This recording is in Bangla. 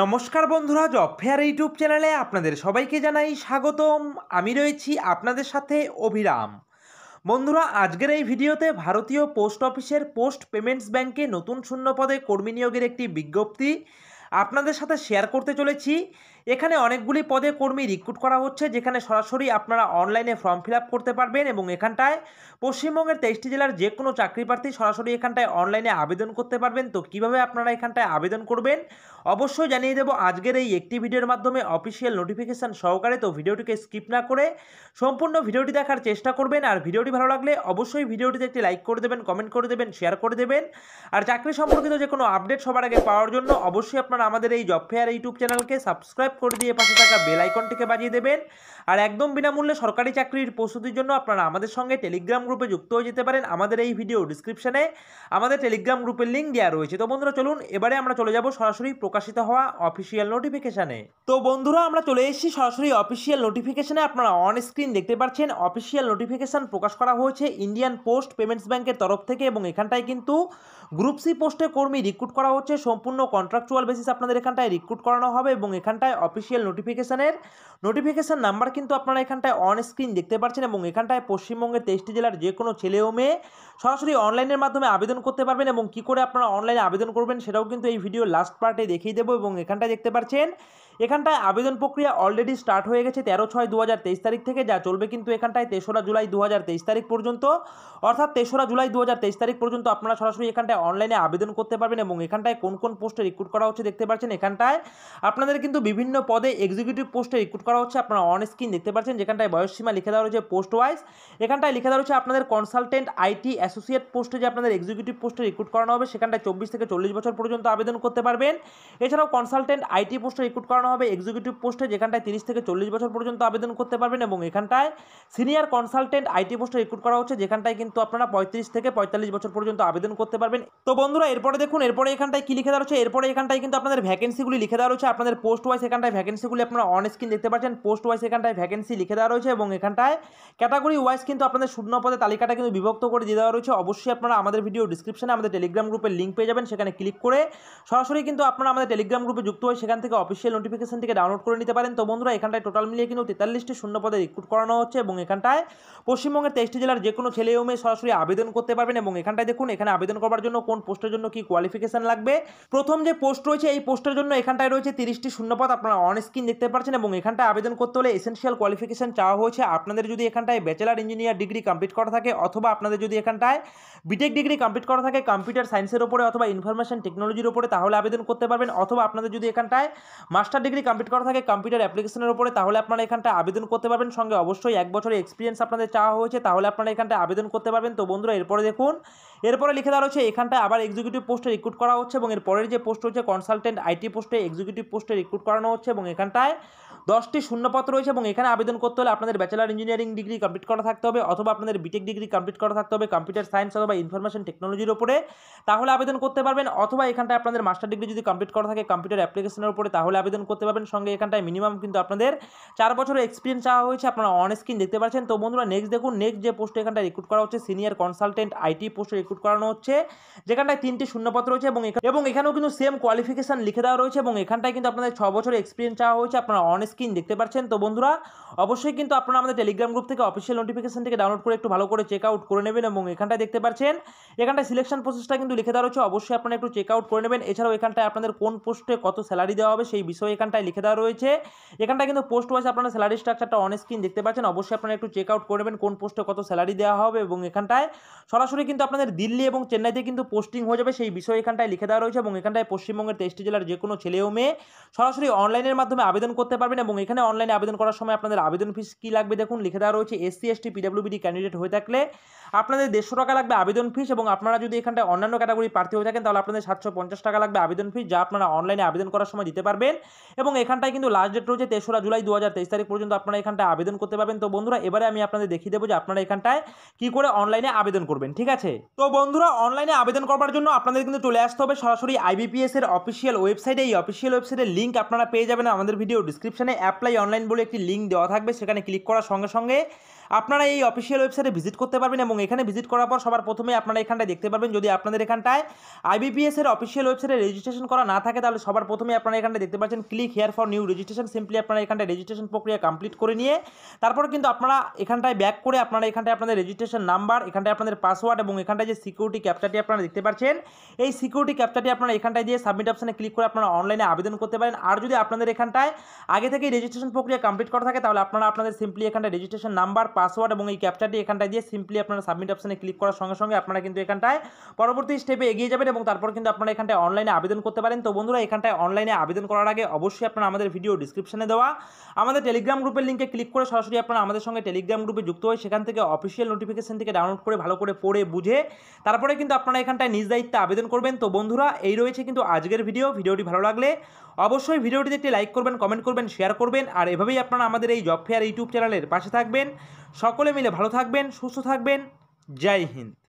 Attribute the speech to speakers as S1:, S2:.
S1: নমস্কার বন্ধুরা জব ফেয়ার ইউটিউব চ্যানেলে আপনাদের সবাইকে জানাই স্বাগতম আমি রয়েছি আপনাদের সাথে অভিরাম বন্ধুরা আজকের এই ভিডিওতে ভারতীয় পোস্ট অফিসের পোস্ট পেমেন্টস ব্যাংকে নতুন শূন্য পদে কর্মী নিয়োগের একটি বিজ্ঞপ্তি আপনাদের সাথে শেয়ার করতে চলেছি এখানে অনেকগুলি পদে কর্মী রিক্রুট করা হচ্ছে যেখানে সরাসরি আপনারা অনলাইনে ফর্ম ফিল করতে পারবেন এবং এখানটায় পশ্চিমবঙ্গের তেইশটি জেলার যে কোনো চাকরি প্রার্থী সরাসরি এখানটায় অনলাইনে আবেদন করতে পারবেন তো কিভাবে আপনারা এখানটায় আবেদন করবেন অবশ্যই জানিয়ে দেব আজকের এই একটি ভিডিওর মাধ্যমে অফিসিয়াল নোটিফিকেশান সহকারে তো ভিডিওটিকে স্কিপ না করে সম্পূর্ণ ভিডিওটি দেখার চেষ্টা করবেন আর ভিডিওটি ভালো লাগলে অবশ্যই ভিডিওটিতে একটি লাইক করে দেবেন কমেন্ট করে দেবেন শেয়ার করে দেবেন আর চাকরি সম্পর্কিত যে কোনো আপডেট সবার আগে পাওয়ার জন্য অবশ্যই আপনারা আমাদের এই জব ফেয়ার ইউটিউব চ্যানেলকে সাবস্ক্রাইব করে দিয়ে পাশে থাকা বেল আইকনটিকে বাজিয়ে দেবেন আর একদম বিনামূল্যে সরকারি চাকরির প্রস্তুতির জন্য আপনারা আমাদের সঙ্গে টেলিগ্রাম গ্রুপে যুক্ত হয়ে যেতে পারেন আমাদের এই ভিডিও ডিসক্রিপশানে আমাদের টেলিগ্রাম গ্রুপের লিঙ্ক দেওয়া রয়েছে তো বন্ধুরা চলুন এবারে আমরা চলে যাব সরাসরি প্রকাশিত হওয়া অফিসিয়াল নোটিফিকেশানে তো বন্ধুরা আমরা চলে এসেছি সরাসরি অফিসিয়াল নোটিফিকেশানে আপনারা অন স্ক্রিন দেখতে পাচ্ছেন অফিসিয়াল নোটিফিকেশান প্রকাশ করা হয়েছে ইন্ডিয়ান পোস্ট পেমেন্টস ব্যাংকের তরফ থেকে এবং এখানটায় কিন্তু গ্রুপ সি পোস্টে কর্মী রিক্রুট করা হচ্ছে সম্পূর্ণ কন্ট্রাকচুয়াল বেসিস আপনাদের এখানটায় রিক্রুট করানো হবে এবং এখানটায় অফিসিয়াল নোটিফিকেশানের নোটিফিকেশান নাম্বার কিন্তু আপনারা এখানটায় অন স্ক্রিন দেখতে পাচ্ছেন এবং এখানটায় পশ্চিমবঙ্গের তেইশটি জেলার যে কোনো ছেলে ও মেয়ে সরাসরি অনলাইনের মাধ্যমে আবেদন করতে পারবেন এবং কি করে আপনারা অনলাইনে আবেদন করবেন সেটাও কিন্তু এই ভিডিও লাস্ট পার্টে দেখিয়ে দেবো এবং এখানটায় দেখতে পাচ্ছেন এখানটায় আবেদন প্রক্রিয়া অলরেডি স্টার্ট হয়ে গেছে তেরো ছয় দু তারিখ থেকে যা চলবে কিন্তু এখানটায় তেসরা জুলাই দু তারিখ পর্যন্ত অর্থাৎ তেসরা জুলাই দু তারিখ পর্যন্ত আপনারা সরাসরি এখানটায় অনলাইনে আবেদন করতে পারবেন এবং এখানটায় কোন কোন পোস্টে রিক্রুট করা হচ্ছে দেখতে পাচ্ছেন এখানটায় আপনাদের কিন্তু বিভিন্ন পদে এক্সিকিউটিভ পোস্টে রিক্রুট করা হচ্ছে আপনারা অন স্ক্রিন দেখতে পাচ্ছেন যেখানটায় বয়সসীমা লিখে দেওয়া রয়েছে পোস্ট ওয়াইজ এখানটায় লিখে দেওয়া রয়েছে আপনাদের কনসালটেন্ট আইটি অ্যাসোসিয়েট পোস্টে যে আপনাদের এক্সিকিউটিভ পোস্টে রিক্রুট করানো হবে সেখানটায় চব্বিশ থেকে চল্লিশ বছর পর্যন্ত আবেদন করতে পারবেন এছাড়াও কনসালটেন্ট আইটি পোস্টে রিক্রুট করানো পাঠানো হবে এক্সিকিউটিভ পোস্টে যেখানটায় তিরিশ থেকে চল্লিশ বছর পর্যন্ত আবেদন করতে পারবেন এবং এখানটায় সিনিয়র কনসালটেন্ট আইটি পোস্টে রিক্রুট করা হচ্ছে যেখানটায় কিন্তু আপনারা পঁয়ত্রিশ থেকে পঁয়তাল্লিশ বছর পর্যন্ত আবেদন করতে পারবেন তো বন্ধুরা এরপরে দেখুন এরপরে এখানটায় কি লিখে দেওয়া রয়েছে এরপরে এখানটায় কিন্তু আপনাদের ভ্যাকেন্সিগুলি লিখে দেওয়া রয়েছে আপনাদের পোস্ট ওয়াইজ এখানটায় ভ্যাকেন্সিগুলি আপনারা অন স্ক্রিন দেখতে পাচ্ছেন পোস্ট ওয়াইজ এখানটায় ভ্যাকেন্সি লিখে দেওয়া রয়েছে এবং এখানটায় ক্যাটাগরি ওয়াইজ কিন্তু আপনাদের শূন্য পদের তালিকাটা কিন্তু বিভক্ত করে দিয়ে দেওয়া রয়েছে অবশ্যই আপনারা আমাদের ভিডিও ডিসক্রিপশনে আমাদের টেলিগ্রাম গ্রুপের লিঙ্ক পেয়ে যাবেন সেখানে ক্লিক করে সরাসরি কিন্তু আপনারা আমাদের টেলিগ্রাম গ্রুপে যুক্ত হয়ে সেখান থেকে অফিসিয়াল নোটিফিকেশন অ্যাপ্লিকেশন থেকে ডাউনলোড করে নিতে পারেন তো বন্ধুরা এখানটায় টোটাল মিলিয়ে কিন্তু তেতাল্লিশটি শূন্য পদে রিক্রুট করানো হচ্ছে এবং এখানটায় পশ্চিমবঙ্গের তেইশটি জেলার যে কোনো ছেলে ও মেয়ে সরাসরি আবেদন করতে পারবেন এবং এখানটায় দেখুন এখানে আবেদন করার জন্য কোন পোস্টের জন্য কি কোয়ালিফিকেশন লাগবে প্রথম যে পোস্ট রয়েছে এই পোস্টের জন্য এখানটায় রয়েছে তিরিশটি পদ আপনারা অন স্ক্রিন দেখতে পাচ্ছেন এবং এখানটায় আবেদন করতে হলে এসেন্সিয়াল কোয়ালিফিকেশন চাওয়া হয়েছে আপনাদের যদি এখানটায় ব্যাচেলার ইঞ্জিনিয়ার ডিগ্রি কমপ্লিট করা থাকে অথবা আপনাদের যদি এখানটায় বিটেক ডিগ্রি কমপ্লিট করা থাকে কম্পিউটার সায়েন্সের ওপরে অথবা ইনফরমেশন টেকনোলজির ওপরে তাহলে আবেদন করতে পারবেন অথবা আপনাদের যদি এখানটায় মাস্টার ডিগ্রি কমপ্লিট করা থাকে কম্পিউটার অ্যাপ্লিকেশনের উপরে তাহলে আপনারা এখানটা আবেদন করতে পারবেন সঙ্গে অবশ্যই এক বছরের এক্সপিরিয়েন্স আপনাদের চাওয়া হয়েছে তাহলে আপনারা এখানটা আবেদন করতে পারবেন তো বন্ধুরা এরপরে দেখুন এরপরে লিখে দেওয়া রয়েছে এখানটা আবার এক্সিকিউটিভ পোস্টে রিক্রুট করা হচ্ছে এবং এরপরের যে পোস্ট হচ্ছে কনসালটেন্ট আইটি পোস্টে এক্সিকিউটিভ পোস্টে রিক্রুট করানো হচ্ছে এবং এখানটায় দশটি শূন্যপত্র রয়েছে এবং এখানে আবেদন করতে হলে আপনাদের ব্যাচেলার ইঞ্জিনিয়ারিং ডিগ্রি কমপ্লিট করা থাকতে হবে অথবা আপনাদের বিটেক ডিগ্রি কমপ্লিট করা থাকতে হবে কম্পিউটার সায়েন্স অথবা ইনফরমেশন টেকনোলজির উপরে তাহলে আবেদন করতে পারবেন অথবা এখানটায় আপনাদের মাস্টার ডিগ্রি যদি কমপ্লিট করা থাকে কম্পিউটার অ্যাপ্লিকেশনের উপরে তাহলে আবেদন করতে পারবেন সঙ্গে এখানটায় মিনিমাম কিন্তু আপনাদের চার বছরের এক্সপিরিয়েন্স চাওয়া হয়েছে আপনারা অন স্ক্রিন দেখতে পাচ্ছেন তো বন্ধুরা নেক্সট দেখুন নেক্সট যে পোস্টে এখানটায় রিক্রুট করা হচ্ছে সিনিয়র কনসালটেন্ট আইটি পোস্টে রিক্রুট করানো হচ্ছে যেখানটায় তিনটি শূন্যপত্র রয়েছে এবং এখানেও কিন্তু সেম কোয়ালিফিকেশন লিখে দেওয়া রয়েছে এবং এখানটায় কিন্তু আপনাদের ছ বছরের এক্সপিরিয়েন্স চাওয়া হয়েছে আপনারা অন স্ক্রিন দেখতে পাচ্ছেন তো বন্ধুরা অবশ্যই কিন্তু আপনারা আমাদের টেলিগ্রাম গ্রুপ থেকে অফিসিয়াল নোটিফিকেশন থেকে ডাউনলোড করে একটু ভালো করে চেক আউট করে নেবেন এবং এখানটায় দেখতে পাচ্ছেন এখানটায় সিলেকশন প্রসেসটা কিন্তু লিখে দেওয়া রয়েছে অবশ্যই আপনারা একটু চেক আউট করে নেবেন এছাড়াও এখানটায় আপনাদের কোন পোস্টে কত স্যালারি দেওয়া হবে সেই বিষয়ে এখানটায় লিখে দেওয়া রয়েছে এখানটায় কিন্তু পোস্ট ওয়াইজ আপনারা স্যালারি স্ট্রাকচারটা অন স্ক্রিন দেখতে পাচ্ছেন অবশ্যই আপনারা একটু চেক আউট করে নেবেন কোন পোস্টে কত স্যালারি দেওয়া হবে এবং এখানটায় সরাসরি কিন্তু আপনাদের দিল্লি এবং চেন্নাইতে কিন্তু পোস্টিং হয়ে যাবে সেই বিষয়ে এখানটায় লিখে দেওয়া রয়েছে এবং এখানটায় পশ্চিমবঙ্গের তেইশটি জেলার যে কোনো ছেলে ও মেয়ে সরাসরি অনলাইনের মাধ্যমে আবেদন করতে পারবেন এবং এখানে অনলাইনে আবেদন করার সময় আপনাদের আবেদন ফিস কী লাগবে দেখুন লিখে দেওয়া রয়েছে এসসি এসটি পিডাব্লিউবিডি ক্যান্ডিডেট হয়ে থাকলে আপনাদের দেড়শো টাকা লাগবে আবেদন ফিস এবং আপনারা যদি এখানটা অন্যান্য ক্যাটাগরি প্রার্থী হয়ে থাকেন তাহলে আপনাদের সাতশো পঞ্চাশ টাকা লাগবে আবেদন ফিস যা আপনারা অনলাইনে আবেদন করার সময় দিতে পারবেন এবং এখানটায় কিন্তু লাস্ট ডেট রয়েছে তেসরা জুলাই দু তারিখ পর্যন্ত আপনারা এখানটায় আবেদন করতে পারবেন তো বন্ধুরা এবারে আমি আপনাদের দেখিয়ে দেবো যে আপনারা এখানটায় কী করে অনলাইনে আবেদন করবেন ঠিক আছে তো বন্ধুরা অনলাইনে আবেদন করার জন্য আপনাদের কিন্তু চলে আসতে হবে সরাসরি আইবিপিএস এর অফিসিয়াল ওয়েবসাইটে এই অফিসিয়াল ওয়েবসাইটের লিঙ্ক আপনারা পেয়ে যাবেন আমাদের ভিডিও ডিসক্রিপশনে অ্যাপ্লাই অনলাইন বলে একটি লিঙ্ক দেওয়া থাকবে সেখানে ক্লিক করার সঙ্গে সঙ্গে আপনারা এই অফিসিয়াল ওয়েবসাইটে ভিজিট করতে পারবেন এবং এখানে ভিজিট করার পর সবার প্রথমে আপনারা এখানটায় দেখতে পারবেন যদি আপনাদের এখানটায় আইবিপিএসের অফিসিয়াল ওয়েবসাইটে রেজিস্ট্রেশন করা না থাকে তাহলে সবার প্রথমে আপনারা এখানটা দেখতে পাচ্ছেন click here for new registration simply আপনারা এখানটায় রেজিস্ট্রেশন প্রক্রিয়া কমপ্লিট করে নিয়ে তারপর কিন্তু আপনারা এখানটায় ব্যাক করে আপনারা এখানটায় আপনাদের রেজিস্ট্রেশন নাম্বার এখানটায় আপনাদের পাসওয়ার্ড এবং এখানটায় যে সিকিউরিটি ক্যাপচারটি আপনারা দেখতে পাচ্ছেন এই সিকিউরিটি ক্যাপচারটি আপনারা এখানটায় দিয়ে সাবমিট অপশানে ক্লিক করে আপনারা অনলাইনে আবেদন করতে পারেন আর যদি আপনাদের এখানটায় আগে থেকে রেজিস্ট্রেশন প্রক্রিয়া কমপ্লিট করা থাকে তাহলে আপনারা আপনাদের সিম্পলি এখানটায় রেজিস্ট্রেশন নাম্বার পাসওয়ার্ড এবং এই ক্যাপচারটি এখানটায় দিয়ে সিম্পলি আপনারা সাবমিট অপশানে ক্লিক করার সঙ্গে সঙ্গে আপনারা কিন্তু এখানটায় পরবর্তী স্টেপে এগিয়ে যাবেন এবং তারপর কিন্তু আপনারা এখানটায় অনলাইনে আবেদন করতে পারেন তো বন্ধুরা এখানটায় অনলাইনে আবেদন করার আগে অবশ্যই আপনারা আমাদের ভিডিও ডিসক্রিপশনে দেওয়া আমাদের টেলিগ্রাম গ্রুপের লিঙ্কে ক্লিক করে সরাসরি আপনারা আমাদের সঙ্গে টেলিগ্রাম গ্রুপে যুক্ত হয়ে সেখান থেকে অফিসিয়াল নোটিফিকেশন থেকে ডাউনলোড করে ভালো করে পড়ে বুঝে তারপরে কিন্তু আপনারা এখানটায় নিজ দায়িত্বে আবেদন করবেন তো বন্ধুরা এই রয়েছে কিন্তু আজকের ভিডিও ভিডিওটি ভালো লাগলে অবশ্যই ভিডিওটিতে একটি লাইক করবেন কমেন্ট করবেন শেয়ার করবেন আর এভাবেই আপনারা আমাদের এই জব ফেয়ার ইউটিউব চ্যানেলের পাশে থাকবেন সকলে মিলে ভালো থাকবেন সুস্থ থাকবেন জয় হিন্দ